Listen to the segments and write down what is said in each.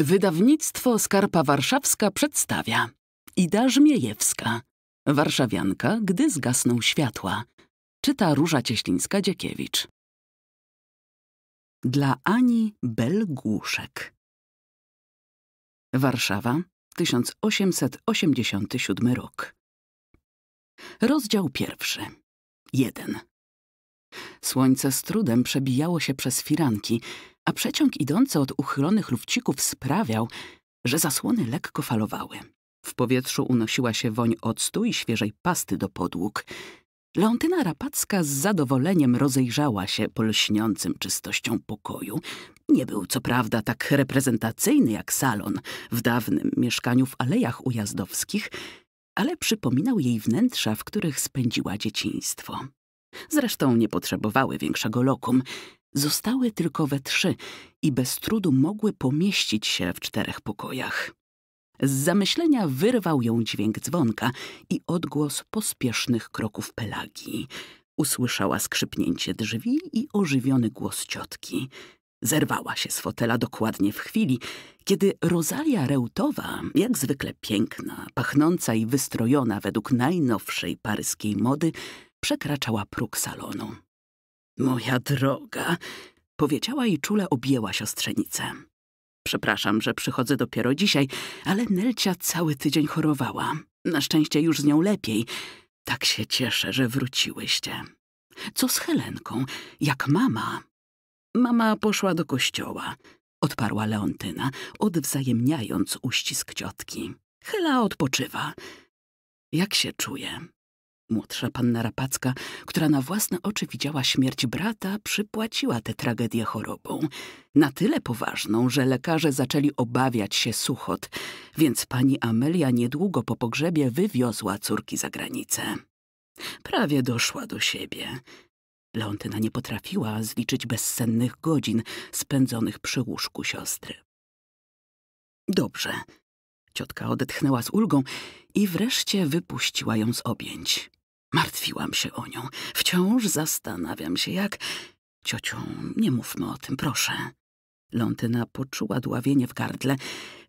Wydawnictwo Skarpa Warszawska przedstawia Ida Żmiejewska Warszawianka, gdy zgasną światła Czyta Róża Cieślińska-Dziekiewicz Dla Ani Belgłuszek Warszawa, 1887 rok Rozdział pierwszy jeden Słońce z trudem przebijało się przez firanki, a przeciąg idący od uchylonych lufcików sprawiał, że zasłony lekko falowały. W powietrzu unosiła się woń octu i świeżej pasty do podłóg. Leontyna Rapacka z zadowoleniem rozejrzała się po lśniącym czystością pokoju. Nie był co prawda tak reprezentacyjny jak salon w dawnym mieszkaniu w Alejach Ujazdowskich, ale przypominał jej wnętrza, w których spędziła dzieciństwo. Zresztą nie potrzebowały większego lokum. Zostały tylko we trzy i bez trudu mogły pomieścić się w czterech pokojach. Z zamyślenia wyrwał ją dźwięk dzwonka i odgłos pospiesznych kroków Pelagi. Usłyszała skrzypnięcie drzwi i ożywiony głos ciotki. Zerwała się z fotela dokładnie w chwili, kiedy Rosalia Reutowa, jak zwykle piękna, pachnąca i wystrojona według najnowszej paryskiej mody, przekraczała próg salonu. Moja droga, powiedziała i czule objęła siostrzenicę. Przepraszam, że przychodzę dopiero dzisiaj, ale Nelcia cały tydzień chorowała. Na szczęście już z nią lepiej. Tak się cieszę, że wróciłyście. Co z Helenką? Jak mama? Mama poszła do kościoła, odparła Leontyna, odwzajemniając uścisk ciotki. Hela odpoczywa. Jak się czuje? Młodsza panna Rapacka, która na własne oczy widziała śmierć brata, przypłaciła tę tragedię chorobą. Na tyle poważną, że lekarze zaczęli obawiać się suchot, więc pani Amelia niedługo po pogrzebie wywiozła córki za granicę. Prawie doszła do siebie. Leontyna nie potrafiła zliczyć bezsennych godzin spędzonych przy łóżku siostry. Dobrze. Ciotka odetchnęła z ulgą i wreszcie wypuściła ją z objęć. Martwiłam się o nią. Wciąż zastanawiam się, jak... Ciocią, nie mówmy o tym, proszę. Lontyna poczuła dławienie w gardle.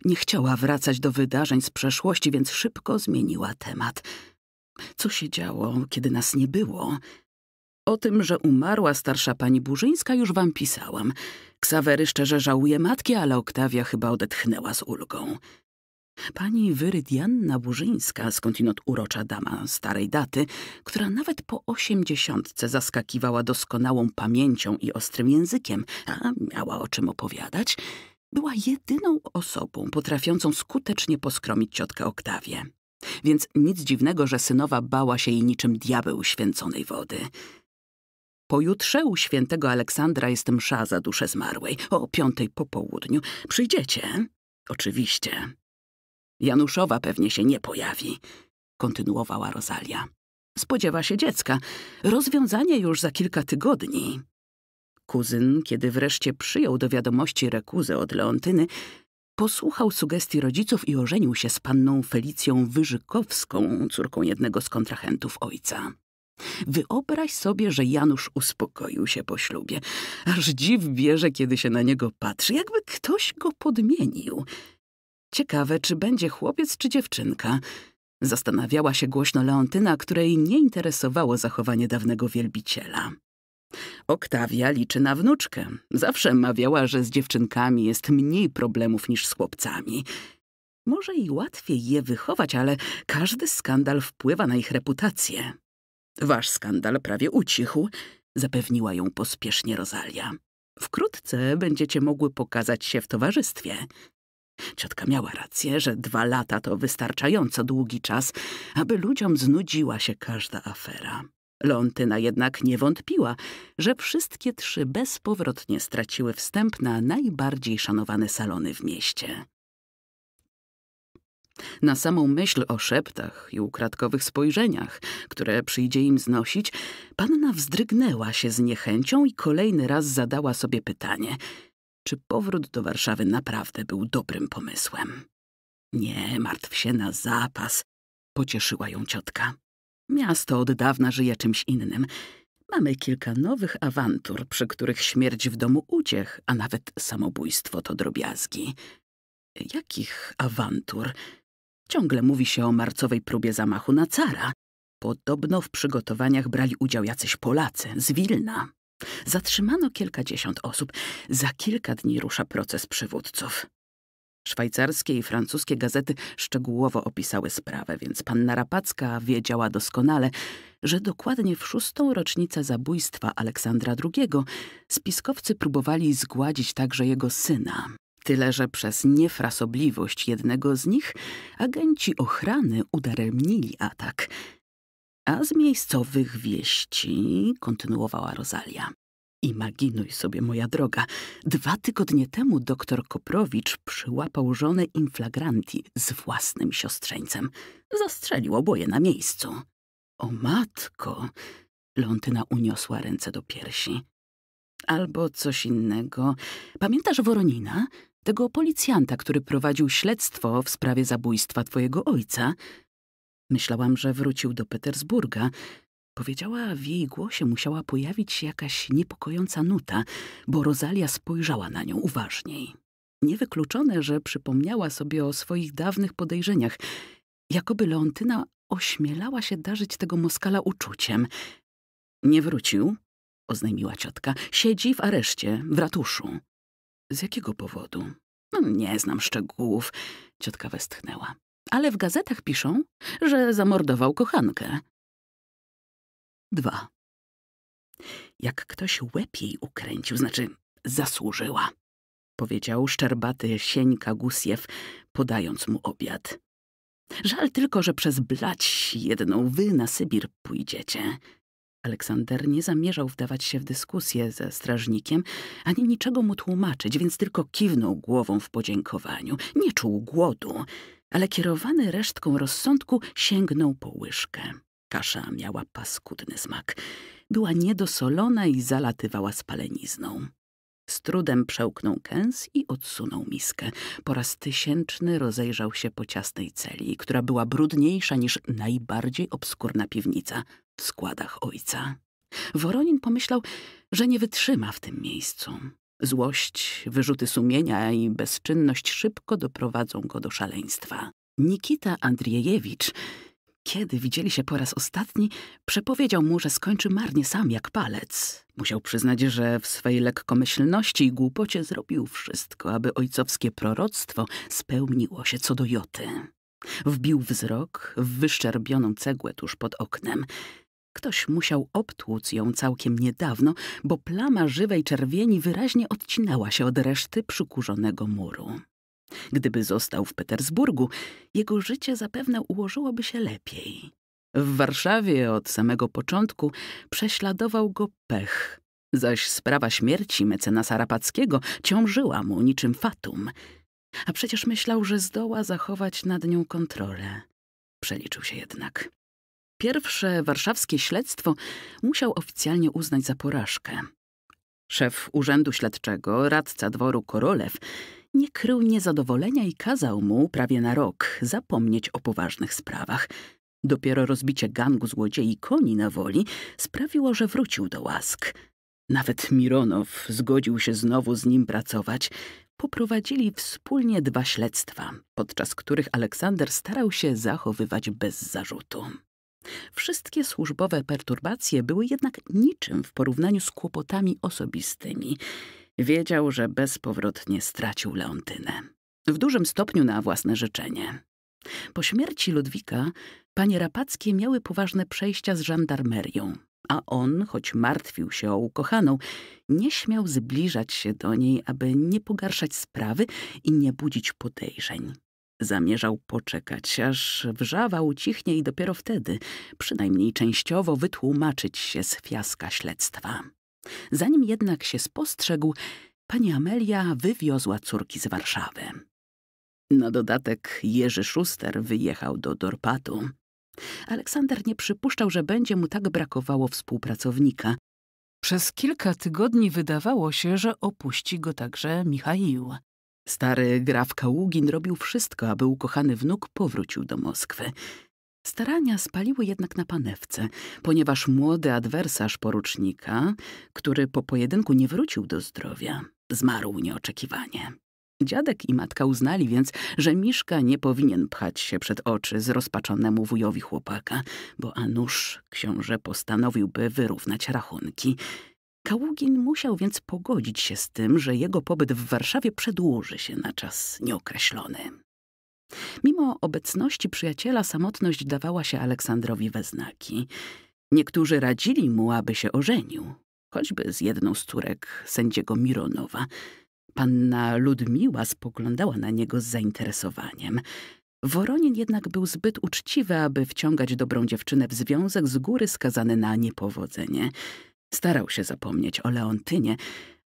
Nie chciała wracać do wydarzeń z przeszłości, więc szybko zmieniła temat. Co się działo, kiedy nas nie było? O tym, że umarła starsza pani Burzyńska, już wam pisałam. Ksawery szczerze żałuje matki, ale Oktawia chyba odetchnęła z ulgą. Pani Wyrydianna Burzyńska, skądinąd urocza dama starej daty, która nawet po osiemdziesiątce zaskakiwała doskonałą pamięcią i ostrym językiem, a miała o czym opowiadać, była jedyną osobą potrafiącą skutecznie poskromić ciotkę Oktawię. Więc nic dziwnego, że synowa bała się jej niczym diabeł święconej wody. Pojutrze u świętego Aleksandra jest msza za duszę zmarłej. O piątej po południu. Przyjdziecie? Oczywiście. Januszowa pewnie się nie pojawi, kontynuowała Rosalia. Spodziewa się dziecka. Rozwiązanie już za kilka tygodni. Kuzyn, kiedy wreszcie przyjął do wiadomości rekuzę od Leontyny, posłuchał sugestii rodziców i ożenił się z panną Felicją Wyżykowską, córką jednego z kontrahentów ojca. Wyobraź sobie, że Janusz uspokoił się po ślubie. Aż dziw bierze, kiedy się na niego patrzy, jakby ktoś go podmienił. Ciekawe, czy będzie chłopiec czy dziewczynka. Zastanawiała się głośno Leontyna, której nie interesowało zachowanie dawnego wielbiciela. Oktawia liczy na wnuczkę. Zawsze mawiała, że z dziewczynkami jest mniej problemów niż z chłopcami. Może i łatwiej je wychować, ale każdy skandal wpływa na ich reputację. Wasz skandal prawie ucichł, zapewniła ją pospiesznie Rosalia. Wkrótce będziecie mogły pokazać się w towarzystwie. Ciotka miała rację, że dwa lata to wystarczająco długi czas, aby ludziom znudziła się każda afera. Lontyna jednak nie wątpiła, że wszystkie trzy bezpowrotnie straciły wstęp na najbardziej szanowane salony w mieście. Na samą myśl o szeptach i ukradkowych spojrzeniach, które przyjdzie im znosić, panna wzdrygnęła się z niechęcią i kolejny raz zadała sobie pytanie – czy powrót do Warszawy naprawdę był dobrym pomysłem. Nie martw się na zapas, pocieszyła ją ciotka. Miasto od dawna żyje czymś innym. Mamy kilka nowych awantur, przy których śmierć w domu uciech, a nawet samobójstwo to drobiazgi. Jakich awantur? Ciągle mówi się o marcowej próbie zamachu na cara. Podobno w przygotowaniach brali udział jacyś Polacy z Wilna. Zatrzymano kilkadziesiąt osób. Za kilka dni rusza proces przywódców. Szwajcarskie i francuskie gazety szczegółowo opisały sprawę, więc panna Rapacka wiedziała doskonale, że dokładnie w szóstą rocznicę zabójstwa Aleksandra II spiskowcy próbowali zgładzić także jego syna. Tyle, że przez niefrasobliwość jednego z nich agenci ochrany udaremnili atak – a z miejscowych wieści kontynuowała Rosalia. Imaginuj sobie, moja droga, dwa tygodnie temu doktor Koprowicz przyłapał żonę inflagranti z własnym siostrzeńcem. Zastrzelił oboje na miejscu. O matko! Lontyna uniosła ręce do piersi. Albo coś innego. Pamiętasz Woronina? Tego policjanta, który prowadził śledztwo w sprawie zabójstwa twojego ojca? Myślałam, że wrócił do Petersburga. Powiedziała, w jej głosie musiała pojawić się jakaś niepokojąca nuta, bo Rosalia spojrzała na nią uważniej. Niewykluczone, że przypomniała sobie o swoich dawnych podejrzeniach. Jakoby Leontyna ośmielała się darzyć tego Moskala uczuciem. Nie wrócił, oznajmiła ciotka. Siedzi w areszcie, w ratuszu. Z jakiego powodu? No, nie znam szczegółów, ciotka westchnęła ale w gazetach piszą, że zamordował kochankę. 2. Jak ktoś łepiej ukręcił, znaczy zasłużyła, powiedział szczerbaty Sieńka Gusiew, podając mu obiad. Żal tylko, że przez blać jedną wy na Sybir pójdziecie. Aleksander nie zamierzał wdawać się w dyskusję ze strażnikiem, ani niczego mu tłumaczyć, więc tylko kiwnął głową w podziękowaniu. Nie czuł głodu ale kierowany resztką rozsądku sięgnął po łyżkę. Kasza miała paskudny smak. Była niedosolona i zalatywała spalenizną. Z trudem przełknął kęs i odsunął miskę. Po raz tysięczny rozejrzał się po ciasnej celi, która była brudniejsza niż najbardziej obskurna piwnica w składach ojca. Woronin pomyślał, że nie wytrzyma w tym miejscu. Złość, wyrzuty sumienia i bezczynność szybko doprowadzą go do szaleństwa. Nikita Andrzejewicz, kiedy widzieli się po raz ostatni, przepowiedział mu, że skończy marnie sam jak palec. Musiał przyznać, że w swej lekkomyślności i głupocie zrobił wszystko, aby ojcowskie proroctwo spełniło się co do joty. Wbił wzrok w wyszczerbioną cegłę tuż pod oknem. Ktoś musiał obtłuc ją całkiem niedawno, bo plama żywej czerwieni wyraźnie odcinała się od reszty przykurzonego muru. Gdyby został w Petersburgu, jego życie zapewne ułożyłoby się lepiej. W Warszawie od samego początku prześladował go pech, zaś sprawa śmierci mecenasa Rapackiego ciążyła mu niczym fatum. A przecież myślał, że zdoła zachować nad nią kontrolę. Przeliczył się jednak. Pierwsze warszawskie śledztwo musiał oficjalnie uznać za porażkę. Szef Urzędu Śledczego, radca dworu Korolew, nie krył niezadowolenia i kazał mu prawie na rok zapomnieć o poważnych sprawach. Dopiero rozbicie gangu złodziei koni na woli sprawiło, że wrócił do łask. Nawet Mironow zgodził się znowu z nim pracować. Poprowadzili wspólnie dwa śledztwa, podczas których Aleksander starał się zachowywać bez zarzutu. Wszystkie służbowe perturbacje były jednak niczym w porównaniu z kłopotami osobistymi. Wiedział, że bezpowrotnie stracił Leontynę. W dużym stopniu na własne życzenie. Po śmierci Ludwika panie Rapackie miały poważne przejścia z żandarmerią, a on, choć martwił się o ukochaną, nie śmiał zbliżać się do niej, aby nie pogarszać sprawy i nie budzić podejrzeń. Zamierzał poczekać, aż wrzawa ucichnie i dopiero wtedy, przynajmniej częściowo, wytłumaczyć się z fiaska śledztwa. Zanim jednak się spostrzegł, pani Amelia wywiozła córki z Warszawy. Na dodatek Jerzy Szuster wyjechał do Dorpatu. Aleksander nie przypuszczał, że będzie mu tak brakowało współpracownika. Przez kilka tygodni wydawało się, że opuści go także Michaił. Stary graf Kaługin robił wszystko, aby ukochany wnuk powrócił do Moskwy. Starania spaliły jednak na panewce, ponieważ młody adwersarz porucznika, który po pojedynku nie wrócił do zdrowia, zmarł nieoczekiwanie. Dziadek i matka uznali więc, że Miszka nie powinien pchać się przed oczy zrozpaczonemu wujowi chłopaka, bo a nuż książę postanowiłby wyrównać rachunki. Kaługin musiał więc pogodzić się z tym, że jego pobyt w Warszawie przedłuży się na czas nieokreślony. Mimo obecności przyjaciela samotność dawała się Aleksandrowi we znaki. Niektórzy radzili mu, aby się ożenił, choćby z jedną z córek sędziego Mironowa. Panna Ludmiła spoglądała na niego z zainteresowaniem. Woronin jednak był zbyt uczciwy, aby wciągać dobrą dziewczynę w związek z góry skazany na niepowodzenie – Starał się zapomnieć o Leontynie,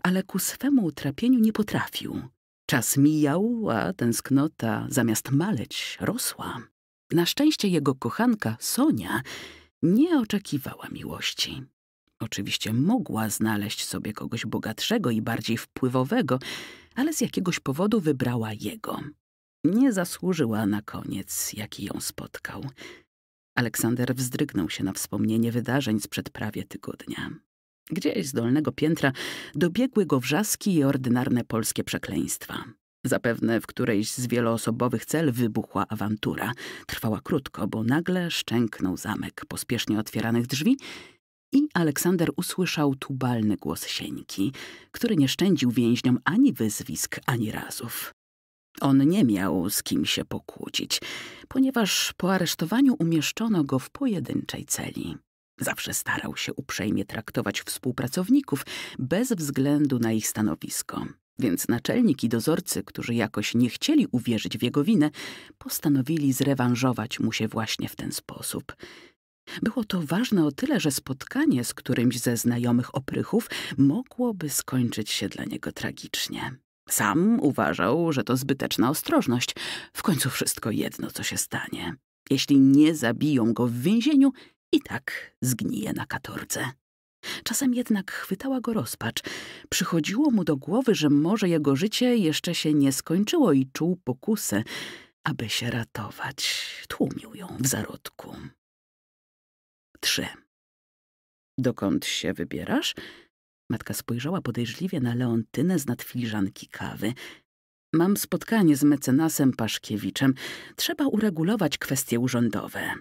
ale ku swemu utrapieniu nie potrafił. Czas mijał, a tęsknota zamiast maleć rosła. Na szczęście jego kochanka Sonia nie oczekiwała miłości. Oczywiście mogła znaleźć sobie kogoś bogatszego i bardziej wpływowego, ale z jakiegoś powodu wybrała jego. Nie zasłużyła na koniec, jaki ją spotkał. Aleksander wzdrygnął się na wspomnienie wydarzeń sprzed prawie tygodnia. Gdzieś z dolnego piętra dobiegły go wrzaski i ordynarne polskie przekleństwa. Zapewne w którejś z wieloosobowych cel wybuchła awantura. Trwała krótko, bo nagle szczęknął zamek pospiesznie otwieranych drzwi i Aleksander usłyszał tubalny głos Sieńki, który nie szczędził więźniom ani wyzwisk, ani razów. On nie miał z kim się pokłócić, ponieważ po aresztowaniu umieszczono go w pojedynczej celi. Zawsze starał się uprzejmie traktować współpracowników bez względu na ich stanowisko. Więc naczelnik i dozorcy, którzy jakoś nie chcieli uwierzyć w jego winę, postanowili zrewanżować mu się właśnie w ten sposób. Było to ważne o tyle, że spotkanie z którymś ze znajomych oprychów mogłoby skończyć się dla niego tragicznie. Sam uważał, że to zbyteczna ostrożność. W końcu wszystko jedno, co się stanie. Jeśli nie zabiją go w więzieniu, i tak zgnije na katorce. Czasem jednak chwytała go rozpacz. Przychodziło mu do głowy, że może jego życie jeszcze się nie skończyło i czuł pokusę, aby się ratować. Tłumił ją w zarodku. 3. Dokąd się wybierasz? Matka spojrzała podejrzliwie na Leontynę z filiżanki kawy. Mam spotkanie z mecenasem Paszkiewiczem. Trzeba uregulować kwestie urzędowe.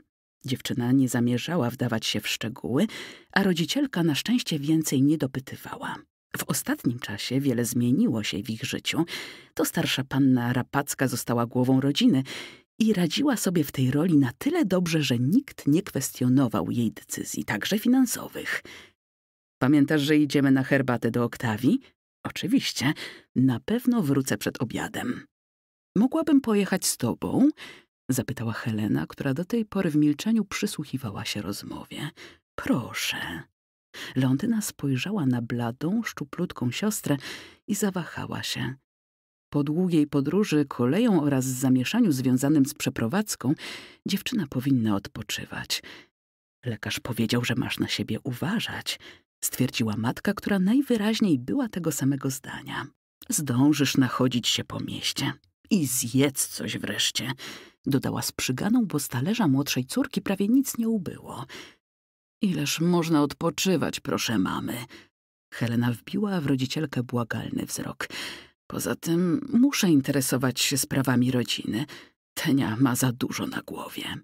Dziewczyna nie zamierzała wdawać się w szczegóły, a rodzicielka na szczęście więcej nie dopytywała. W ostatnim czasie wiele zmieniło się w ich życiu. To starsza panna Rapacka została głową rodziny i radziła sobie w tej roli na tyle dobrze, że nikt nie kwestionował jej decyzji, także finansowych. Pamiętasz, że idziemy na herbatę do Oktawii? Oczywiście, na pewno wrócę przed obiadem. Mogłabym pojechać z tobą, zapytała Helena, która do tej pory w milczeniu przysłuchiwała się rozmowie. Proszę. Londyna spojrzała na bladą, szczuplutką siostrę i zawahała się. Po długiej podróży koleją oraz zamieszaniu związanym z przeprowadzką dziewczyna powinna odpoczywać. Lekarz powiedział, że masz na siebie uważać, stwierdziła matka, która najwyraźniej była tego samego zdania. Zdążysz nachodzić się po mieście i zjedz coś wreszcie dodała z przyganą, bo z talerza młodszej córki prawie nic nie ubyło. Ileż można odpoczywać, proszę mamy. Helena wbiła w rodzicielkę błagalny wzrok. Poza tym muszę interesować się sprawami rodziny. Tenia ma za dużo na głowie.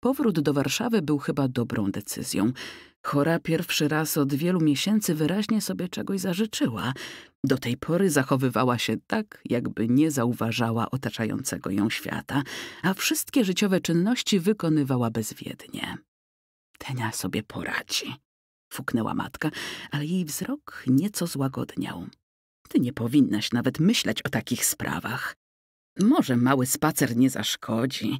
Powrót do Warszawy był chyba dobrą decyzją. Chora pierwszy raz od wielu miesięcy wyraźnie sobie czegoś zażyczyła. Do tej pory zachowywała się tak, jakby nie zauważała otaczającego ją świata, a wszystkie życiowe czynności wykonywała bezwiednie. Tenia sobie poradzi, fuknęła matka, ale jej wzrok nieco złagodniał. Ty nie powinnaś nawet myśleć o takich sprawach. Może mały spacer nie zaszkodzi,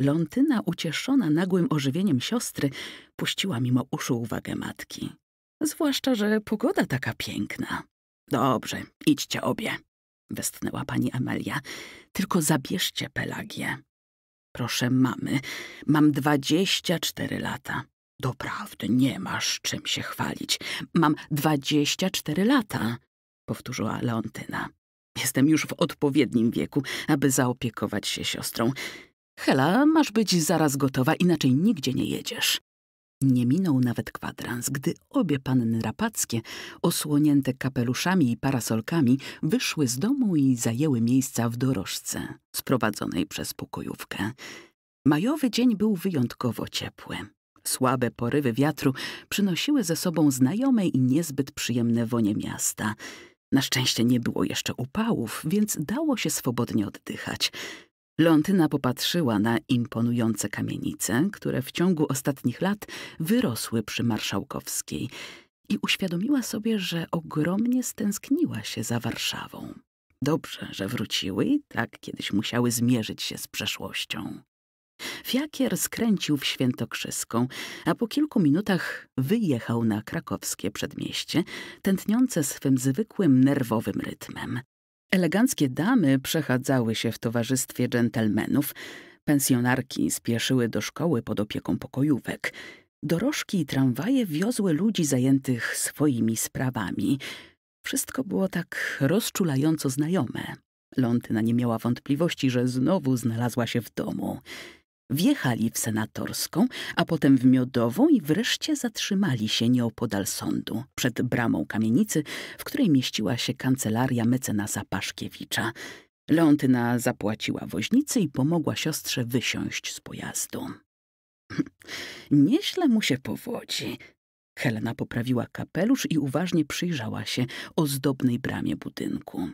Lontyna, ucieszona nagłym ożywieniem siostry, puściła mimo uszu uwagę matki. Zwłaszcza, że pogoda taka piękna. Dobrze, idźcie obie, westchnęła pani Amelia. Tylko zabierzcie Pelagię. Proszę mamy, mam dwadzieścia cztery lata. Doprawdy nie masz czym się chwalić. Mam dwadzieścia cztery lata, powtórzyła Leontyna. Jestem już w odpowiednim wieku, aby zaopiekować się siostrą. Hela, masz być zaraz gotowa, inaczej nigdzie nie jedziesz. Nie minął nawet kwadrans, gdy obie panny rapackie, osłonięte kapeluszami i parasolkami, wyszły z domu i zajęły miejsca w dorożce, sprowadzonej przez pokojówkę. Majowy dzień był wyjątkowo ciepły. Słabe porywy wiatru przynosiły ze sobą znajome i niezbyt przyjemne wonie miasta. Na szczęście nie było jeszcze upałów, więc dało się swobodnie oddychać. Lontyna popatrzyła na imponujące kamienice, które w ciągu ostatnich lat wyrosły przy Marszałkowskiej i uświadomiła sobie, że ogromnie stęskniła się za Warszawą. Dobrze, że wróciły i tak kiedyś musiały zmierzyć się z przeszłością. Fiakier skręcił w Świętokrzyską, a po kilku minutach wyjechał na krakowskie przedmieście, tętniące swym zwykłym nerwowym rytmem. Eleganckie damy przechadzały się w towarzystwie dżentelmenów, pensjonarki spieszyły do szkoły pod opieką pokojówek, dorożki i tramwaje wiozły ludzi zajętych swoimi sprawami. Wszystko było tak rozczulająco znajome. Lontyna nie miała wątpliwości, że znowu znalazła się w domu. Wjechali w senatorską, a potem w miodową i wreszcie zatrzymali się nieopodal sądu, przed bramą kamienicy, w której mieściła się kancelaria mecenasa Paszkiewicza. Leontyna zapłaciła woźnicy i pomogła siostrze wysiąść z pojazdu. Nieźle mu się powodzi. Helena poprawiła kapelusz i uważnie przyjrzała się ozdobnej bramie budynku.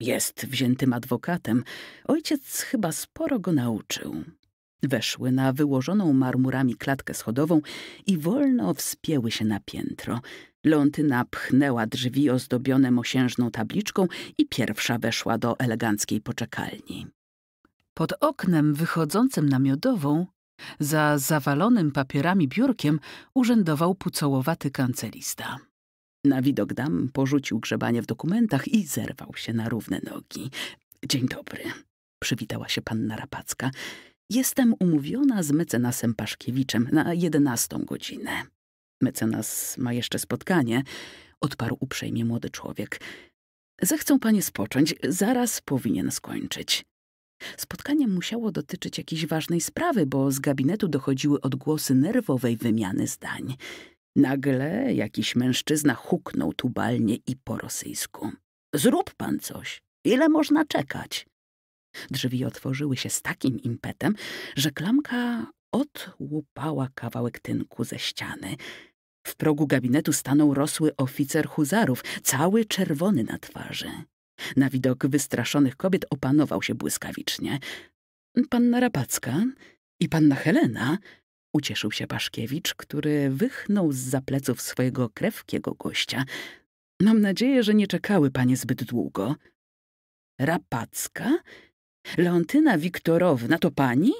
Jest wziętym adwokatem. Ojciec chyba sporo go nauczył. Weszły na wyłożoną marmurami klatkę schodową i wolno wspięły się na piętro. Lontyna pchnęła drzwi ozdobione mosiężną tabliczką i pierwsza weszła do eleganckiej poczekalni. Pod oknem wychodzącym na miodową, za zawalonym papierami biurkiem, urzędował pucołowaty kancelista. Na widok dam porzucił grzebanie w dokumentach i zerwał się na równe nogi. Dzień dobry, przywitała się panna Rapacka. Jestem umówiona z mecenasem Paszkiewiczem na jedenastą godzinę. Mecenas ma jeszcze spotkanie, odparł uprzejmie młody człowiek. Zechcą panie spocząć, zaraz powinien skończyć. Spotkanie musiało dotyczyć jakiejś ważnej sprawy, bo z gabinetu dochodziły odgłosy nerwowej wymiany zdań. Nagle jakiś mężczyzna huknął tubalnie i po rosyjsku. Zrób pan coś. Ile można czekać? Drzwi otworzyły się z takim impetem, że klamka odłupała kawałek tynku ze ściany. W progu gabinetu stanął rosły oficer huzarów, cały czerwony na twarzy. Na widok wystraszonych kobiet opanował się błyskawicznie. Panna Rapacka i panna Helena, ucieszył się Paszkiewicz, który wychnął z zapleców swojego krewkiego gościa. Mam nadzieję, że nie czekały panie zbyt długo. Rapacka Leontyna Wiktorowna, to pani?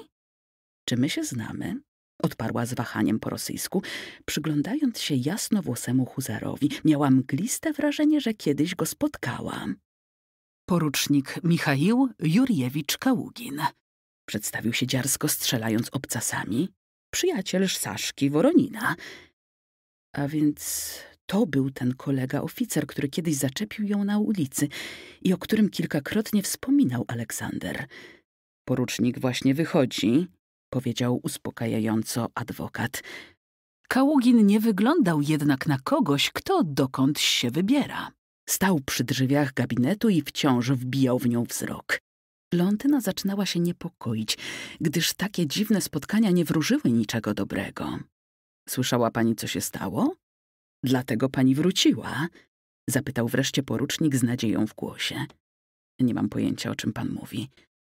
Czy my się znamy? Odparła z wahaniem po rosyjsku, przyglądając się jasnowłosemu huzarowi. Miała mgliste wrażenie, że kiedyś go spotkałam. Porucznik Michał Jurjewicz Kaługin. Przedstawił się dziarsko, strzelając obcasami. Przyjaciel Saszki Woronina. A więc to był ten kolega oficer, który kiedyś zaczepił ją na ulicy i o którym kilkakrotnie wspominał Aleksander. Porucznik właśnie wychodzi, powiedział uspokajająco adwokat. Kaługin nie wyglądał jednak na kogoś, kto dokąd się wybiera. Stał przy drzwiach gabinetu i wciąż wbijał w nią wzrok. Lontyna zaczynała się niepokoić, gdyż takie dziwne spotkania nie wróżyły niczego dobrego. Słyszała pani, co się stało? Dlatego pani wróciła? Zapytał wreszcie porucznik z nadzieją w głosie. Nie mam pojęcia, o czym pan mówi.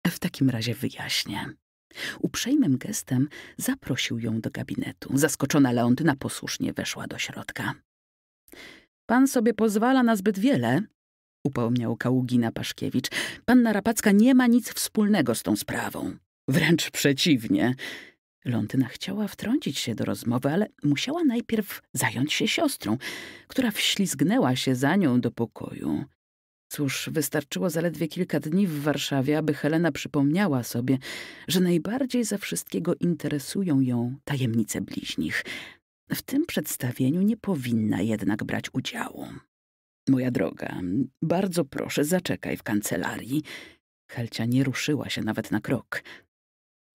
W takim razie wyjaśnię. Uprzejmym gestem zaprosił ją do gabinetu. Zaskoczona Leontyna posłusznie weszła do środka. Pan sobie pozwala na zbyt wiele, upomniał Kaługina Paszkiewicz. Panna Rapacka nie ma nic wspólnego z tą sprawą. Wręcz przeciwnie. Londyna chciała wtrącić się do rozmowy, ale musiała najpierw zająć się siostrą, która wślizgnęła się za nią do pokoju. Cóż, wystarczyło zaledwie kilka dni w Warszawie, aby Helena przypomniała sobie, że najbardziej za wszystkiego interesują ją tajemnice bliźnich. W tym przedstawieniu nie powinna jednak brać udziału. Moja droga, bardzo proszę, zaczekaj w kancelarii. Helcia nie ruszyła się nawet na krok.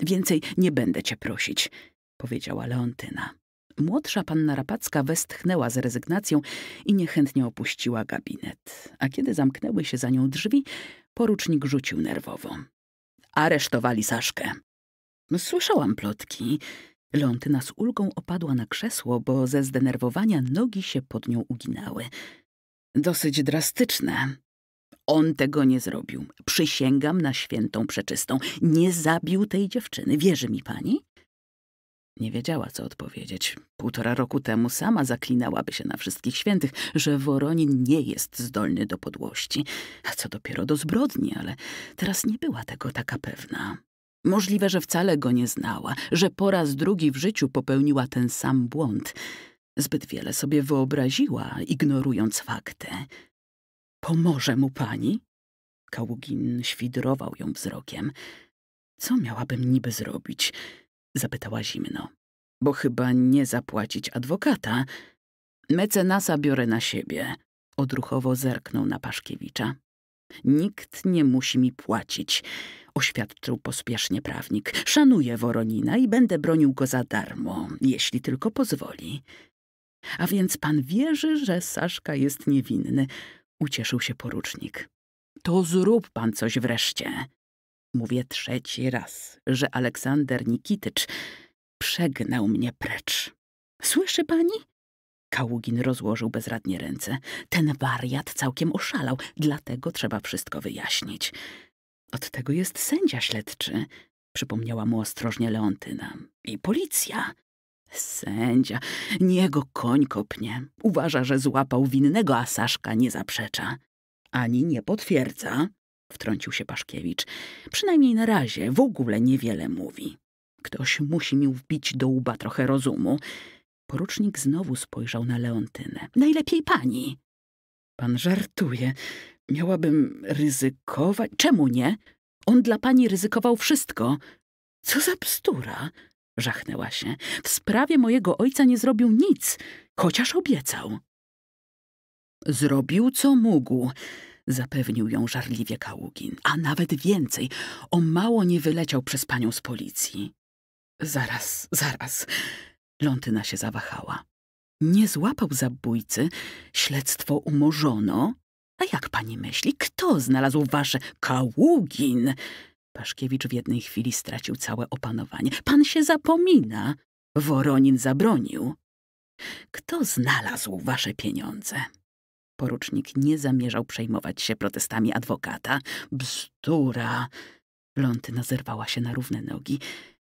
Więcej nie będę cię prosić, powiedziała Leontyna. Młodsza panna Rapacka westchnęła z rezygnacją i niechętnie opuściła gabinet. A kiedy zamknęły się za nią drzwi, porucznik rzucił nerwowo. Aresztowali Saszkę. Słyszałam plotki. Leontyna z ulgą opadła na krzesło, bo ze zdenerwowania nogi się pod nią uginały. Dosyć drastyczne, on tego nie zrobił. Przysięgam na świętą przeczystą. Nie zabił tej dziewczyny. Wierzy mi pani? Nie wiedziała, co odpowiedzieć. Półtora roku temu sama zaklinałaby się na wszystkich świętych, że Woronin nie jest zdolny do podłości, a co dopiero do zbrodni, ale teraz nie była tego taka pewna. Możliwe, że wcale go nie znała, że po raz drugi w życiu popełniła ten sam błąd. Zbyt wiele sobie wyobraziła, ignorując fakty. Pomoże mu pani? Kaługin świdrował ją wzrokiem. Co miałabym niby zrobić? Zapytała zimno. Bo chyba nie zapłacić adwokata. Mecenasa biorę na siebie. Odruchowo zerknął na Paszkiewicza. Nikt nie musi mi płacić, oświadczył pospiesznie prawnik. Szanuję Woronina i będę bronił go za darmo, jeśli tylko pozwoli. A więc pan wierzy, że Saszka jest niewinny. Ucieszył się porucznik. To zrób pan coś wreszcie. Mówię trzeci raz, że Aleksander Nikitycz przegnał mnie precz. Słyszy pani? Kaługin rozłożył bezradnie ręce. Ten wariat całkiem oszalał, dlatego trzeba wszystko wyjaśnić. Od tego jest sędzia śledczy, przypomniała mu ostrożnie Leontyna. I policja. Sędzia, niego koń kopnie. Uważa, że złapał winnego, a Saszka nie zaprzecza. Ani nie potwierdza, wtrącił się Paszkiewicz. Przynajmniej na razie w ogóle niewiele mówi. Ktoś musi mi wbić do łba trochę rozumu. Porucznik znowu spojrzał na Leontynę. Najlepiej pani. Pan żartuje. Miałabym ryzykować. Czemu nie? On dla pani ryzykował wszystko. Co za bzdura! Żachnęła się. W sprawie mojego ojca nie zrobił nic, chociaż obiecał. Zrobił, co mógł, zapewnił ją żarliwie Kaługin. A nawet więcej. O mało nie wyleciał przez panią z policji. Zaraz, zaraz. Lontyna się zawahała. Nie złapał zabójcy, śledztwo umorzono. A jak pani myśli, kto znalazł wasze Kaługin? Paszkiewicz w jednej chwili stracił całe opanowanie. Pan się zapomina. Woronin zabronił. Kto znalazł wasze pieniądze? Porucznik nie zamierzał przejmować się protestami adwokata. Bzdura! Lontyna zerwała się na równe nogi.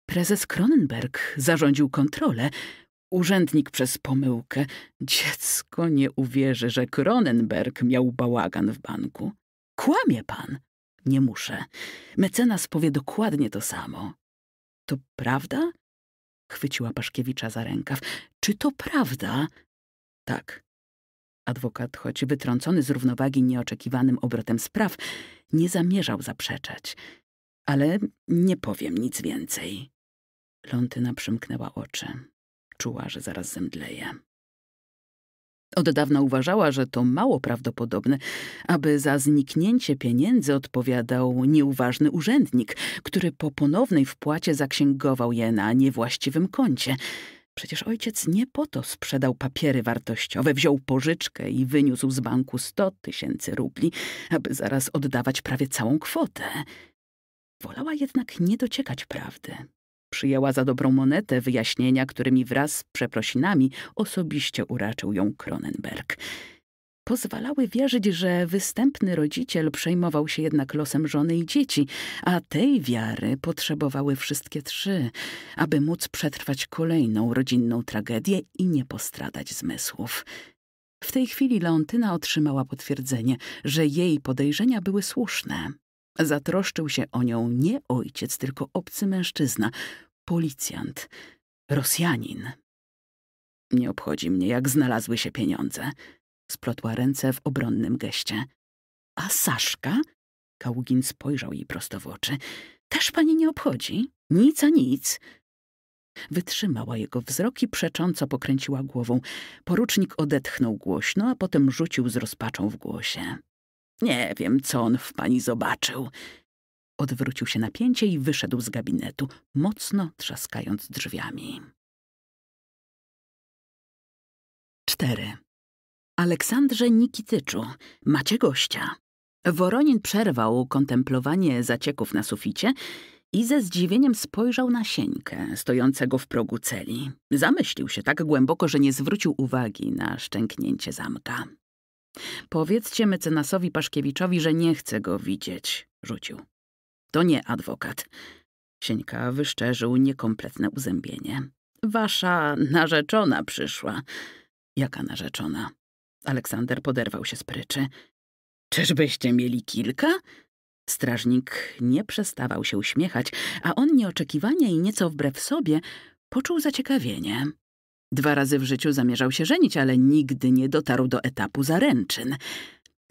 Prezes Kronenberg zarządził kontrolę. Urzędnik przez pomyłkę. Dziecko nie uwierzy, że Kronenberg miał bałagan w banku. Kłamie pan! Nie muszę. Mecenas powie dokładnie to samo. To prawda? Chwyciła Paszkiewicza za rękaw. Czy to prawda? Tak. Adwokat, choć wytrącony z równowagi nieoczekiwanym obrotem spraw, nie zamierzał zaprzeczać. Ale nie powiem nic więcej. Lontyna przymknęła oczy. Czuła, że zaraz zemdleje. Od dawna uważała, że to mało prawdopodobne, aby za zniknięcie pieniędzy odpowiadał nieuważny urzędnik, który po ponownej wpłacie zaksięgował je na niewłaściwym koncie. Przecież ojciec nie po to sprzedał papiery wartościowe, wziął pożyczkę i wyniósł z banku sto tysięcy rubli, aby zaraz oddawać prawie całą kwotę. Wolała jednak nie dociekać prawdy, Przyjęła za dobrą monetę wyjaśnienia, którymi wraz z przeprosinami osobiście uraczył ją Kronenberg. Pozwalały wierzyć, że występny rodziciel przejmował się jednak losem żony i dzieci, a tej wiary potrzebowały wszystkie trzy, aby móc przetrwać kolejną rodzinną tragedię i nie postradać zmysłów. W tej chwili Leontyna otrzymała potwierdzenie, że jej podejrzenia były słuszne. Zatroszczył się o nią nie ojciec, tylko obcy mężczyzna, policjant, Rosjanin. Nie obchodzi mnie, jak znalazły się pieniądze. Splotła ręce w obronnym geście. A Saszka? Kaługin spojrzał jej prosto w oczy. Też pani nie obchodzi? Nic a nic. Wytrzymała jego wzrok i przecząco pokręciła głową. Porucznik odetchnął głośno, a potem rzucił z rozpaczą w głosie. Nie wiem, co on w pani zobaczył. Odwrócił się napięcie i wyszedł z gabinetu, mocno trzaskając drzwiami. 4. Aleksandrze Nikityczu, macie gościa. Woronin przerwał kontemplowanie zacieków na suficie i ze zdziwieniem spojrzał na sieńkę stojącego w progu celi. Zamyślił się tak głęboko, że nie zwrócił uwagi na szczęknięcie zamka. Powiedzcie mecenasowi Paszkiewiczowi, że nie chcę go widzieć, rzucił. To nie adwokat. Sieńka wyszczerzył niekompletne uzębienie. Wasza narzeczona przyszła. Jaka narzeczona? Aleksander poderwał się z pryczy. Czyżbyście mieli kilka? Strażnik nie przestawał się uśmiechać, a on nieoczekiwanie i nieco wbrew sobie poczuł zaciekawienie. Dwa razy w życiu zamierzał się żenić, ale nigdy nie dotarł do etapu zaręczyn.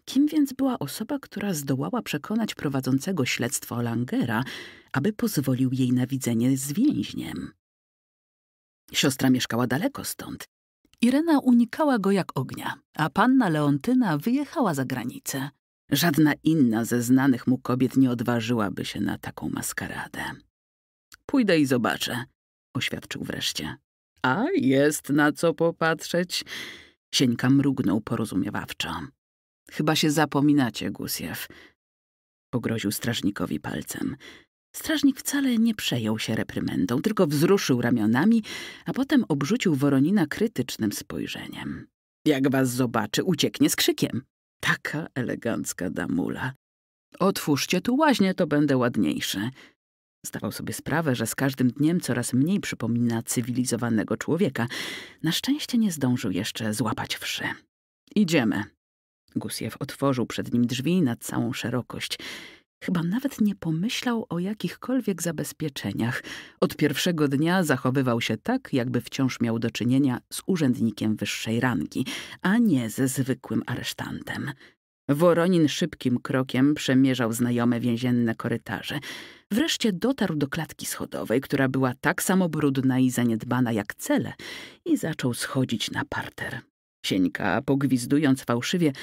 Kim więc była osoba, która zdołała przekonać prowadzącego śledztwo Langera, aby pozwolił jej na widzenie z więźniem? Siostra mieszkała daleko stąd. Irena unikała go jak ognia, a panna Leontyna wyjechała za granicę. Żadna inna ze znanych mu kobiet nie odważyłaby się na taką maskaradę. Pójdę i zobaczę, oświadczył wreszcie. A jest na co popatrzeć. Sieńka mrugnął porozumiewawczo. Chyba się zapominacie, Gusiew. Pogroził strażnikowi palcem. Strażnik wcale nie przejął się reprymendą, tylko wzruszył ramionami, a potem obrzucił Woronina krytycznym spojrzeniem. Jak was zobaczy, ucieknie z krzykiem. Taka elegancka damula. Otwórzcie tu łaźnie, to będę ładniejsze. Zdawał sobie sprawę, że z każdym dniem coraz mniej przypomina cywilizowanego człowieka. Na szczęście nie zdążył jeszcze złapać wszy. Idziemy. Gusiew otworzył przed nim drzwi na całą szerokość. Chyba nawet nie pomyślał o jakichkolwiek zabezpieczeniach. Od pierwszego dnia zachowywał się tak, jakby wciąż miał do czynienia z urzędnikiem wyższej rangi, a nie ze zwykłym aresztantem. Woronin szybkim krokiem przemierzał znajome więzienne korytarze. Wreszcie dotarł do klatki schodowej, która była tak samo brudna i zaniedbana jak cele, i zaczął schodzić na parter. Sieńka, pogwizdując fałszywie,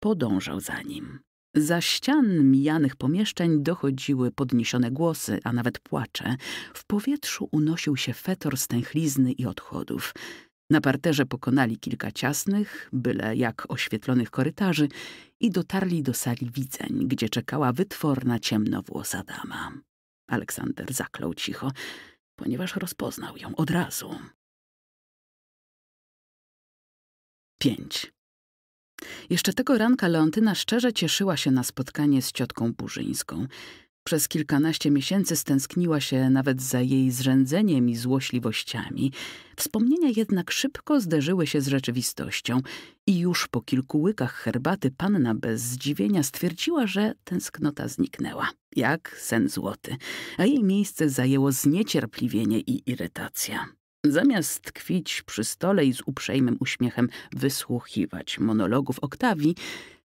podążał za nim. Za ścian mijanych pomieszczeń dochodziły podniesione głosy, a nawet płacze. W powietrzu unosił się fetor stęchlizny i odchodów. Na parterze pokonali kilka ciasnych, byle jak oświetlonych korytarzy i dotarli do sali widzeń, gdzie czekała wytworna ciemnowłosa dama. Aleksander zaklął cicho, ponieważ rozpoznał ją od razu. 5. Jeszcze tego ranka Leontyna szczerze cieszyła się na spotkanie z ciotką Burzyńską – przez kilkanaście miesięcy stęskniła się nawet za jej zrzędzeniem i złośliwościami. Wspomnienia jednak szybko zderzyły się z rzeczywistością i już po kilku łykach herbaty panna bez zdziwienia stwierdziła, że tęsknota zniknęła, jak sen złoty, a jej miejsce zajęło zniecierpliwienie i irytacja. Zamiast tkwić przy stole i z uprzejmym uśmiechem wysłuchiwać monologów Oktawii,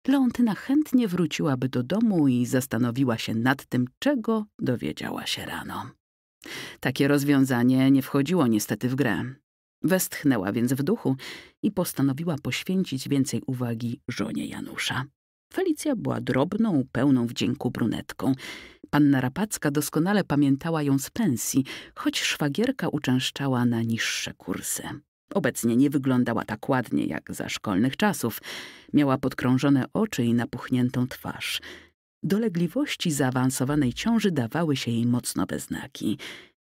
Leontyna chętnie wróciłaby do domu i zastanowiła się nad tym, czego dowiedziała się rano. Takie rozwiązanie nie wchodziło niestety w grę. Westchnęła więc w duchu i postanowiła poświęcić więcej uwagi żonie Janusza. Felicja była drobną, pełną wdzięku brunetką. Panna Rapacka doskonale pamiętała ją z pensji, choć szwagierka uczęszczała na niższe kursy. Obecnie nie wyglądała tak ładnie jak za szkolnych czasów. Miała podkrążone oczy i napuchniętą twarz. Dolegliwości zaawansowanej ciąży dawały się jej mocno we znaki.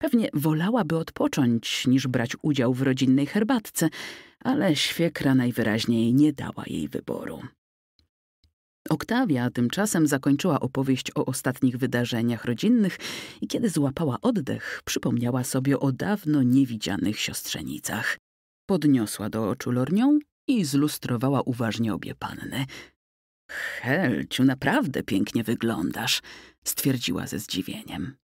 Pewnie wolałaby odpocząć niż brać udział w rodzinnej herbatce, ale świekra najwyraźniej nie dała jej wyboru. Oktawia tymczasem zakończyła opowieść o ostatnich wydarzeniach rodzinnych i kiedy złapała oddech, przypomniała sobie o dawno niewidzianych siostrzenicach. Podniosła do oczu lornią i zlustrowała uważnie obie panny. Helciu, naprawdę pięknie wyglądasz, stwierdziła ze zdziwieniem.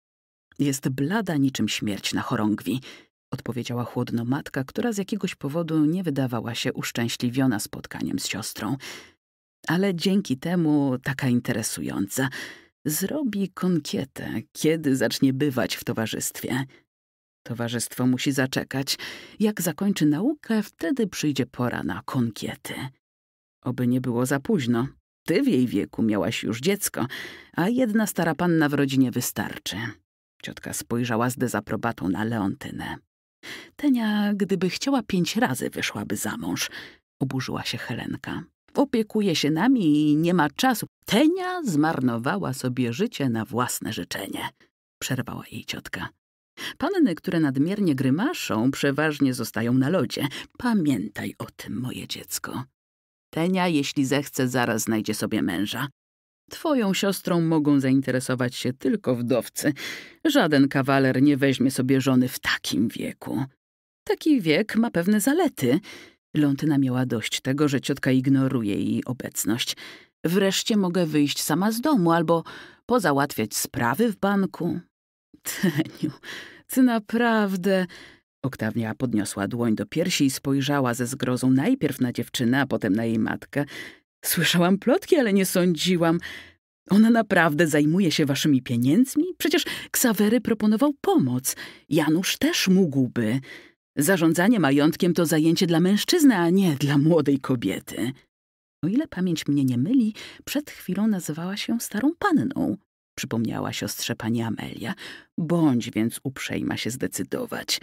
Jest blada niczym śmierć na chorągwi, odpowiedziała chłodno matka, która z jakiegoś powodu nie wydawała się uszczęśliwiona spotkaniem z siostrą. Ale dzięki temu taka interesująca. Zrobi konkietę, kiedy zacznie bywać w towarzystwie. Towarzystwo musi zaczekać. Jak zakończy naukę, wtedy przyjdzie pora na konkiety. Oby nie było za późno. Ty w jej wieku miałaś już dziecko, a jedna stara panna w rodzinie wystarczy. Ciotka spojrzała z dezaprobatą na Leontynę. Tenia, gdyby chciała pięć razy, wyszłaby za mąż. Oburzyła się Helenka. Opiekuje się nami i nie ma czasu. Tenia zmarnowała sobie życie na własne życzenie. Przerwała jej ciotka. Panny, które nadmiernie grymaszą, przeważnie zostają na lodzie. Pamiętaj o tym, moje dziecko. Tenia, jeśli zechce, zaraz znajdzie sobie męża. Twoją siostrą mogą zainteresować się tylko wdowcy. Żaden kawaler nie weźmie sobie żony w takim wieku. Taki wiek ma pewne zalety. Lontyna miała dość tego, że ciotka ignoruje jej obecność. Wreszcie mogę wyjść sama z domu albo pozałatwiać sprawy w banku. Teniu, ty naprawdę... Oktawia podniosła dłoń do piersi i spojrzała ze zgrozą najpierw na dziewczynę, a potem na jej matkę. Słyszałam plotki, ale nie sądziłam. Ona naprawdę zajmuje się waszymi pieniędzmi? Przecież Ksawery proponował pomoc. Janusz też mógłby. Zarządzanie majątkiem to zajęcie dla mężczyzny, a nie dla młodej kobiety. O ile pamięć mnie nie myli, przed chwilą nazywała się starą panną przypomniała siostrze pani Amelia. Bądź więc uprzejma się zdecydować.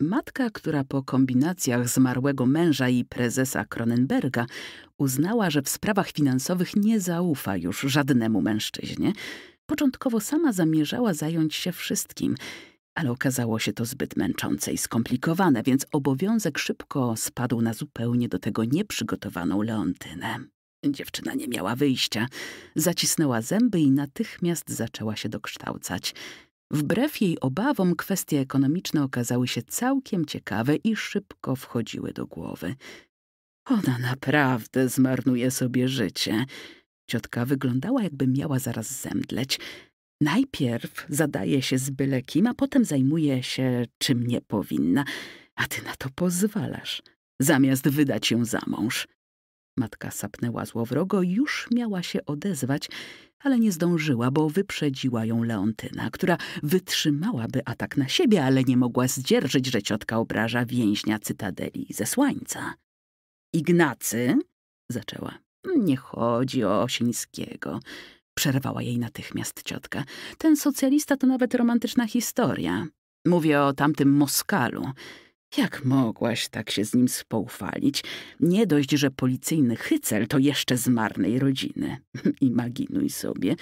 Matka, która po kombinacjach zmarłego męża i prezesa Kronenberga uznała, że w sprawach finansowych nie zaufa już żadnemu mężczyźnie, początkowo sama zamierzała zająć się wszystkim, ale okazało się to zbyt męczące i skomplikowane, więc obowiązek szybko spadł na zupełnie do tego nieprzygotowaną Leontynę. Dziewczyna nie miała wyjścia. Zacisnęła zęby i natychmiast zaczęła się dokształcać. Wbrew jej obawom kwestie ekonomiczne okazały się całkiem ciekawe i szybko wchodziły do głowy. Ona naprawdę zmarnuje sobie życie. Ciotka wyglądała, jakby miała zaraz zemdleć. Najpierw zadaje się z byle kim, a potem zajmuje się czym nie powinna, a ty na to pozwalasz, zamiast wydać ją za mąż. Matka sapnęła złowrogo już miała się odezwać, ale nie zdążyła, bo wyprzedziła ją Leontyna, która wytrzymałaby atak na siebie, ale nie mogła zdzierżyć, że ciotka obraża więźnia Cytadeli ze zesłańca. Ignacy, zaczęła, nie chodzi o Osińskiego, przerwała jej natychmiast ciotka. Ten socjalista to nawet romantyczna historia. Mówię o tamtym Moskalu. Jak mogłaś tak się z nim spoufalić? Nie dość, że policyjny hycel to jeszcze z marnej rodziny. Imaginuj sobie,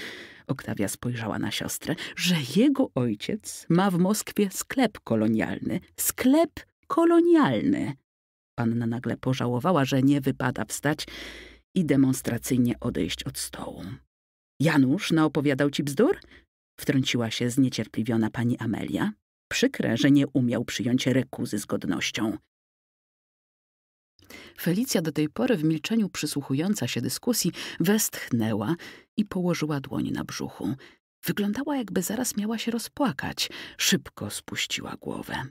Oktawia spojrzała na siostrę, że jego ojciec ma w Moskwie sklep kolonialny. Sklep kolonialny. Panna nagle pożałowała, że nie wypada wstać i demonstracyjnie odejść od stołu. Janusz naopowiadał ci bzdur? Wtrąciła się zniecierpliwiona pani Amelia. Przykre, że nie umiał przyjąć rekuzy z godnością. Felicja do tej pory w milczeniu przysłuchująca się dyskusji westchnęła i położyła dłoń na brzuchu. Wyglądała, jakby zaraz miała się rozpłakać. Szybko spuściła głowę.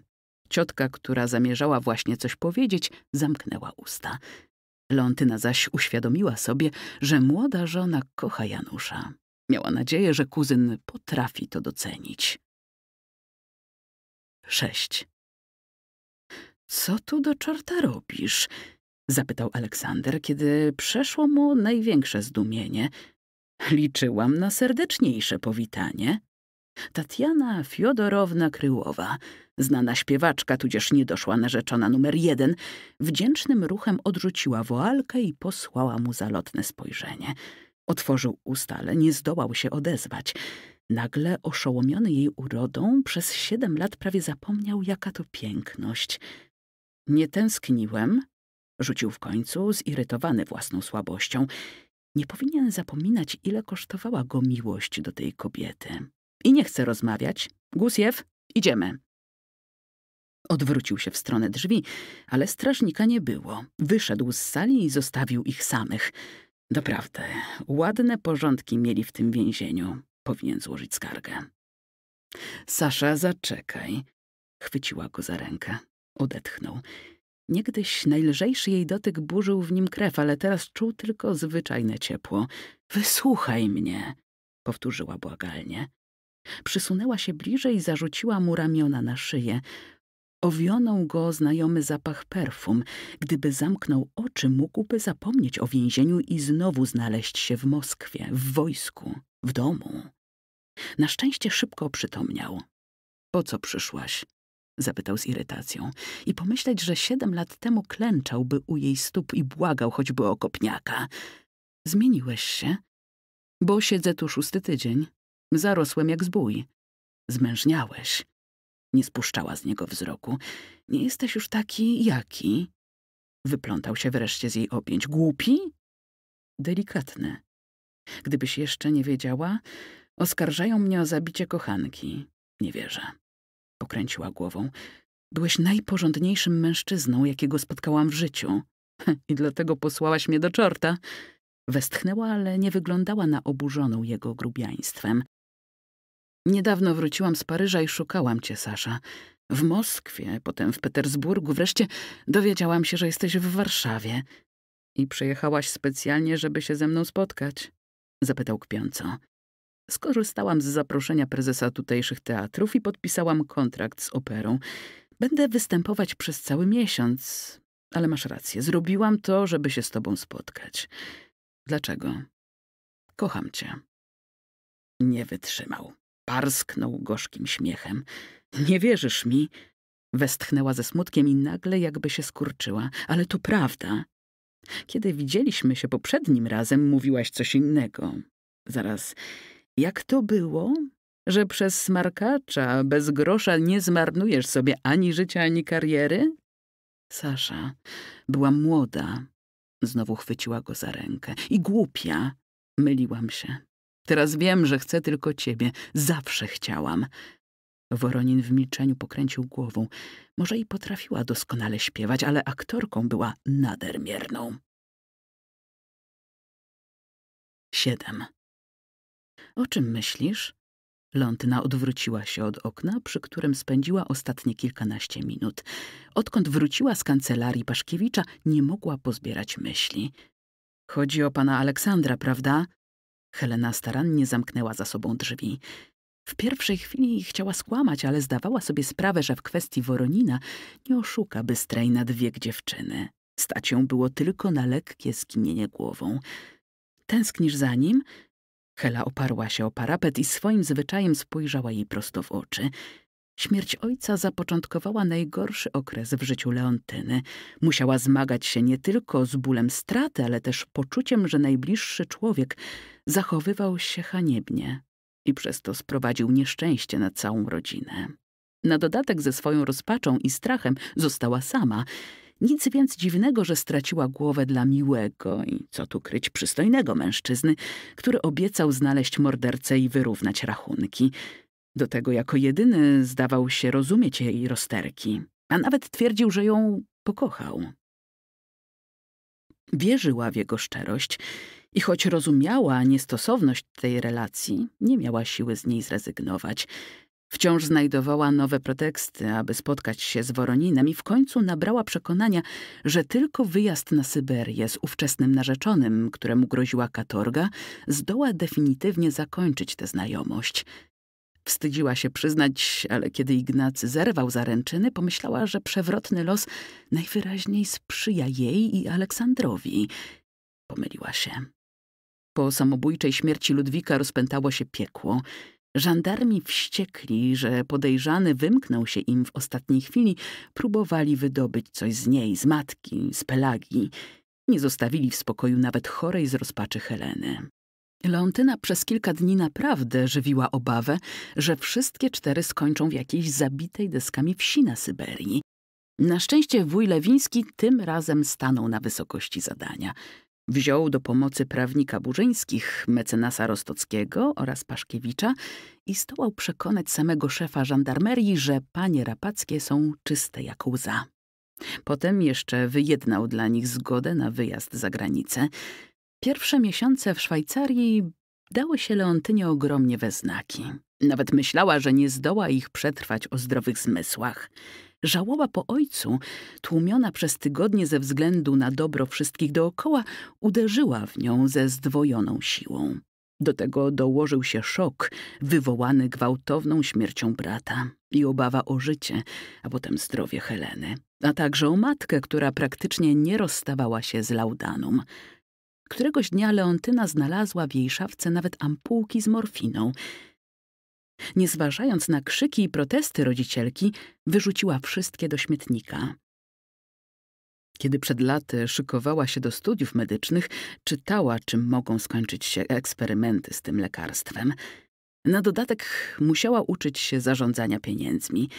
Ciotka, która zamierzała właśnie coś powiedzieć, zamknęła usta. Lontyna zaś uświadomiła sobie, że młoda żona kocha Janusza. Miała nadzieję, że kuzyn potrafi to docenić sześć. Co tu do czorta robisz? zapytał Aleksander, kiedy przeszło mu największe zdumienie. Liczyłam na serdeczniejsze powitanie. Tatiana Fiodorowna Kryłowa, znana śpiewaczka, tudzież niedoszła narzeczona numer jeden, wdzięcznym ruchem odrzuciła woalkę i posłała mu zalotne spojrzenie. Otworzył usta, ale nie zdołał się odezwać. Nagle, oszołomiony jej urodą, przez siedem lat prawie zapomniał, jaka to piękność. Nie tęskniłem, rzucił w końcu, zirytowany własną słabością. Nie powinien zapominać, ile kosztowała go miłość do tej kobiety. I nie chcę rozmawiać. Gusiew, idziemy. Odwrócił się w stronę drzwi, ale strażnika nie było. Wyszedł z sali i zostawił ich samych. Doprawdy, ładne porządki mieli w tym więzieniu. Powinien złożyć skargę. Sasza, zaczekaj. Chwyciła go za rękę. Odetchnął. Niegdyś najlżejszy jej dotyk burzył w nim krew, ale teraz czuł tylko zwyczajne ciepło. Wysłuchaj mnie, powtórzyła błagalnie. Przysunęła się bliżej i zarzuciła mu ramiona na szyję. Owionął go znajomy zapach perfum. Gdyby zamknął oczy, mógłby zapomnieć o więzieniu i znowu znaleźć się w Moskwie, w wojsku, w domu. Na szczęście szybko przytomniał. Po co przyszłaś? zapytał z irytacją. I pomyśleć, że siedem lat temu klęczałby u jej stóp i błagał choćby o kopniaka. Zmieniłeś się? Bo siedzę tu szósty tydzień. Zarosłem jak zbój. Zmężniałeś. Nie spuszczała z niego wzroku. Nie jesteś już taki jaki. Wyplątał się wreszcie z jej objęć. Głupi? Delikatny. Gdybyś jeszcze nie wiedziała, Oskarżają mnie o zabicie kochanki. Nie wierzę. Pokręciła głową. Byłeś najporządniejszym mężczyzną, jakiego spotkałam w życiu. I dlatego posłałaś mnie do czorta. Westchnęła, ale nie wyglądała na oburzoną jego grubiaństwem. Niedawno wróciłam z Paryża i szukałam cię, Sasza. W Moskwie, potem w Petersburgu, wreszcie dowiedziałam się, że jesteś w Warszawie. I przyjechałaś specjalnie, żeby się ze mną spotkać? Zapytał kpiąco. Skorzystałam z zaproszenia prezesa tutejszych teatrów i podpisałam kontrakt z operą. Będę występować przez cały miesiąc, ale masz rację, zrobiłam to, żeby się z tobą spotkać. Dlaczego? Kocham cię. Nie wytrzymał. Parsknął gorzkim śmiechem. Nie wierzysz mi? Westchnęła ze smutkiem i nagle jakby się skurczyła. Ale to prawda. Kiedy widzieliśmy się poprzednim razem, mówiłaś coś innego. Zaraz jak to było, że przez smarkacza bez grosza nie zmarnujesz sobie ani życia, ani kariery? Sasza była młoda. Znowu chwyciła go za rękę. I głupia. Myliłam się. Teraz wiem, że chcę tylko ciebie. Zawsze chciałam. Woronin w milczeniu pokręcił głową. Może i potrafiła doskonale śpiewać, ale aktorką była nadermierną. Siedem. O czym myślisz? Lontyna odwróciła się od okna, przy którym spędziła ostatnie kilkanaście minut. Odkąd wróciła z kancelarii Paszkiewicza, nie mogła pozbierać myśli. Chodzi o pana Aleksandra, prawda? Helena starannie zamknęła za sobą drzwi. W pierwszej chwili chciała skłamać, ale zdawała sobie sprawę, że w kwestii Woronina nie oszuka bystrej na wiek dziewczyny. Stać ją było tylko na lekkie skinienie głową. Tęsknisz za nim? Hela oparła się o parapet i swoim zwyczajem spojrzała jej prosto w oczy. Śmierć ojca zapoczątkowała najgorszy okres w życiu Leontyny. Musiała zmagać się nie tylko z bólem straty, ale też poczuciem, że najbliższy człowiek zachowywał się haniebnie i przez to sprowadził nieszczęście na całą rodzinę. Na dodatek ze swoją rozpaczą i strachem została sama – nic więc dziwnego, że straciła głowę dla miłego i co tu kryć przystojnego mężczyzny, który obiecał znaleźć mordercę i wyrównać rachunki. Do tego jako jedyny zdawał się rozumieć jej rozterki, a nawet twierdził, że ją pokochał. Wierzyła w jego szczerość i choć rozumiała niestosowność tej relacji, nie miała siły z niej zrezygnować – Wciąż znajdowała nowe preteksty, aby spotkać się z Woroninem i w końcu nabrała przekonania, że tylko wyjazd na Syberię z ówczesnym narzeczonym, któremu groziła katorga, zdoła definitywnie zakończyć tę znajomość. Wstydziła się przyznać, ale kiedy Ignacy zerwał zaręczyny, pomyślała, że przewrotny los najwyraźniej sprzyja jej i Aleksandrowi. Pomyliła się. Po samobójczej śmierci Ludwika rozpętało się piekło – Żandarmi wściekli, że podejrzany wymknął się im w ostatniej chwili, próbowali wydobyć coś z niej, z matki, z Pelagi. Nie zostawili w spokoju nawet chorej z rozpaczy Heleny. Leontyna przez kilka dni naprawdę żywiła obawę, że wszystkie cztery skończą w jakiejś zabitej deskami wsi na Syberii. Na szczęście wuj Lewiński tym razem stanął na wysokości zadania – Wziął do pomocy prawnika burzyńskich, mecenasa Rostockiego oraz Paszkiewicza i zdołał przekonać samego szefa żandarmerii, że panie Rapackie są czyste jak łza. Potem jeszcze wyjednał dla nich zgodę na wyjazd za granicę. Pierwsze miesiące w Szwajcarii dały się Leontynie ogromnie we znaki. Nawet myślała, że nie zdoła ich przetrwać o zdrowych zmysłach. Żałoba po ojcu, tłumiona przez tygodnie ze względu na dobro wszystkich dookoła, uderzyła w nią ze zdwojoną siłą. Do tego dołożył się szok wywołany gwałtowną śmiercią brata i obawa o życie, a potem zdrowie Heleny, a także o matkę, która praktycznie nie rozstawała się z Laudanum. Któregoś dnia Leontyna znalazła w jej szafce nawet ampułki z morfiną nie zważając na krzyki i protesty rodzicielki, wyrzuciła wszystkie do śmietnika. Kiedy przed laty szykowała się do studiów medycznych, czytała, czym mogą skończyć się eksperymenty z tym lekarstwem. Na dodatek musiała uczyć się zarządzania pieniędzmi.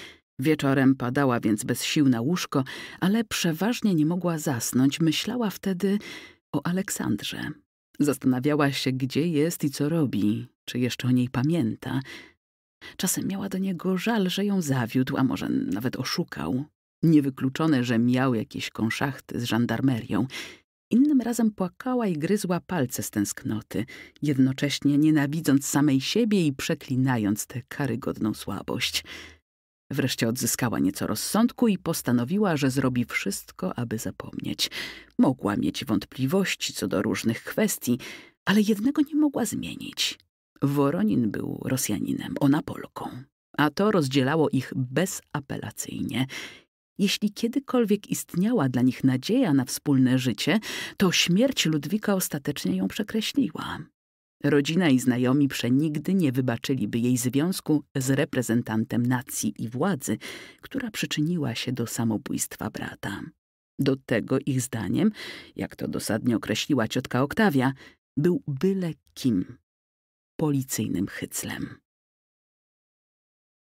Wieczorem padała więc bez sił na łóżko, ale przeważnie nie mogła zasnąć. Myślała wtedy o Aleksandrze. Zastanawiała się, gdzie jest i co robi, czy jeszcze o niej pamięta, Czasem miała do niego żal, że ją zawiódł, a może nawet oszukał. Niewykluczone, że miał jakieś konszachty z żandarmerią. Innym razem płakała i gryzła palce z tęsknoty, jednocześnie nienawidząc samej siebie i przeklinając tę karygodną słabość. Wreszcie odzyskała nieco rozsądku i postanowiła, że zrobi wszystko, aby zapomnieć. Mogła mieć wątpliwości co do różnych kwestii, ale jednego nie mogła zmienić. Woronin był Rosjaninem, ona Polką, a to rozdzielało ich bezapelacyjnie. Jeśli kiedykolwiek istniała dla nich nadzieja na wspólne życie, to śmierć Ludwika ostatecznie ją przekreśliła. Rodzina i znajomi przenigdy nie wybaczyliby jej związku z reprezentantem nacji i władzy, która przyczyniła się do samobójstwa brata. Do tego ich zdaniem, jak to dosadnie określiła ciotka Oktawia, był byle kim, policyjnym hyclem.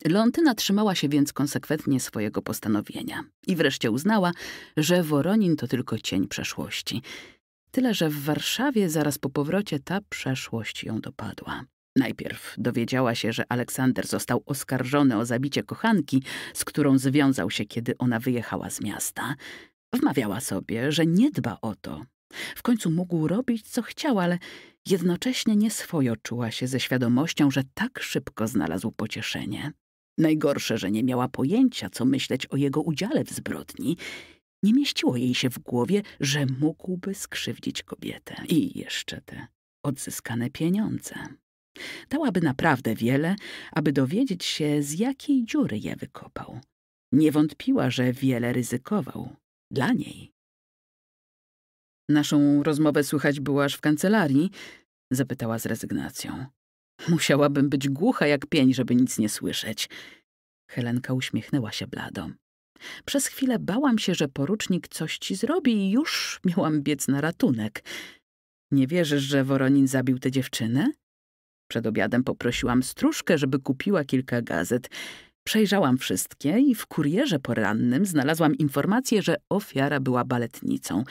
Lontyna trzymała się więc konsekwentnie swojego postanowienia i wreszcie uznała, że Woronin to tylko cień przeszłości. Tyle, że w Warszawie zaraz po powrocie ta przeszłość ją dopadła. Najpierw dowiedziała się, że Aleksander został oskarżony o zabicie kochanki, z którą związał się, kiedy ona wyjechała z miasta. Wmawiała sobie, że nie dba o to, w końcu mógł robić, co chciał, ale jednocześnie nieswojo czuła się ze świadomością, że tak szybko znalazł pocieszenie. Najgorsze, że nie miała pojęcia, co myśleć o jego udziale w zbrodni. Nie mieściło jej się w głowie, że mógłby skrzywdzić kobietę i jeszcze te odzyskane pieniądze. Dałaby naprawdę wiele, aby dowiedzieć się, z jakiej dziury je wykopał. Nie wątpiła, że wiele ryzykował dla niej Naszą rozmowę słychać było aż w kancelarii, zapytała z rezygnacją. Musiałabym być głucha jak pień, żeby nic nie słyszeć. Helenka uśmiechnęła się blado. Przez chwilę bałam się, że porucznik coś ci zrobi i już miałam biec na ratunek. Nie wierzysz, że Woronin zabił tę dziewczynę? Przed obiadem poprosiłam stróżkę, żeby kupiła kilka gazet. Przejrzałam wszystkie i w kurierze porannym znalazłam informację, że ofiara była baletnicą –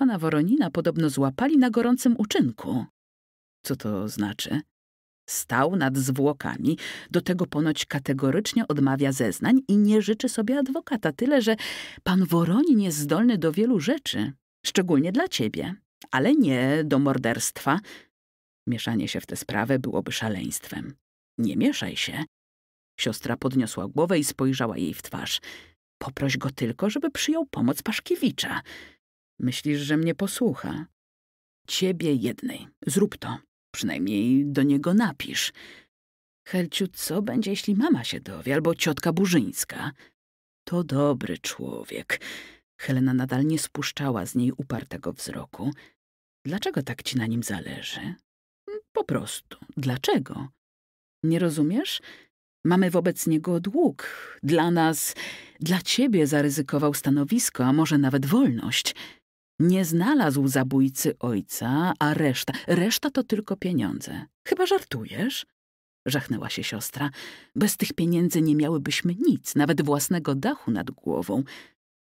Pana Woronina podobno złapali na gorącym uczynku. Co to znaczy? Stał nad zwłokami, do tego ponoć kategorycznie odmawia zeznań i nie życzy sobie adwokata, tyle że pan Woronin jest zdolny do wielu rzeczy, szczególnie dla ciebie, ale nie do morderstwa. Mieszanie się w tę sprawę byłoby szaleństwem. Nie mieszaj się. Siostra podniosła głowę i spojrzała jej w twarz. Poproś go tylko, żeby przyjął pomoc Paszkiewicza. Myślisz, że mnie posłucha? Ciebie jednej. Zrób to. Przynajmniej do niego napisz. Helciu, co będzie, jeśli mama się dowie, albo ciotka Burzyńska? To dobry człowiek. Helena nadal nie spuszczała z niej upartego wzroku. Dlaczego tak ci na nim zależy? Po prostu. Dlaczego? Nie rozumiesz? Mamy wobec niego dług. Dla nas, dla ciebie zaryzykował stanowisko, a może nawet wolność. Nie znalazł zabójcy ojca, a reszta, reszta to tylko pieniądze. Chyba żartujesz? Żachnęła się siostra. Bez tych pieniędzy nie miałybyśmy nic, nawet własnego dachu nad głową.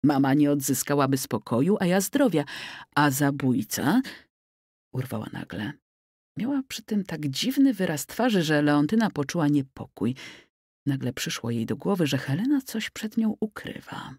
Mama nie odzyskałaby spokoju, a ja zdrowia. A zabójca... Urwała nagle. Miała przy tym tak dziwny wyraz twarzy, że Leontyna poczuła niepokój. Nagle przyszło jej do głowy, że Helena coś przed nią ukrywa.